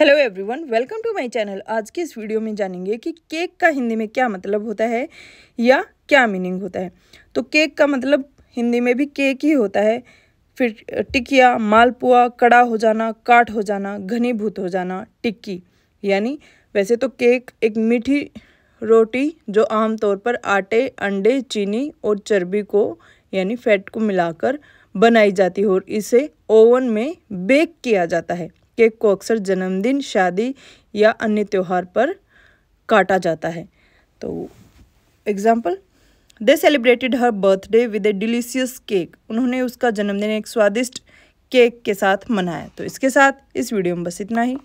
hello everyone welcome to my channel आज के इस वीडियो में जानेंगे कि केक का हिंदी में क्या मतलब होता है या क्या मीनिंग होता है तो केक का मतलब हिंदी में भी केक ही होता है फिर टिकिया मालपुआ कड़ा हो जाना काट हो जाना घनीभूत हो जाना टिक्की यानी वैसे तो केक एक मीठी रोटी जो आमतौर पर आटे अंडे चीनी और चर्बी को यानी फैट को मिलाकर बनाई जाती है और इसे ओवन में बेक किया जाता है केक को अक्सर जन्मदिन शादी या अन्य त्यौहार पर काटा जाता है तो example they celebrated her birthday with a delicious cake उन्होंने उसका जन्मदिन एक स्वादिष्ट केक के साथ मनाया तो इसके साथ इस वीडियो में बस इतना ही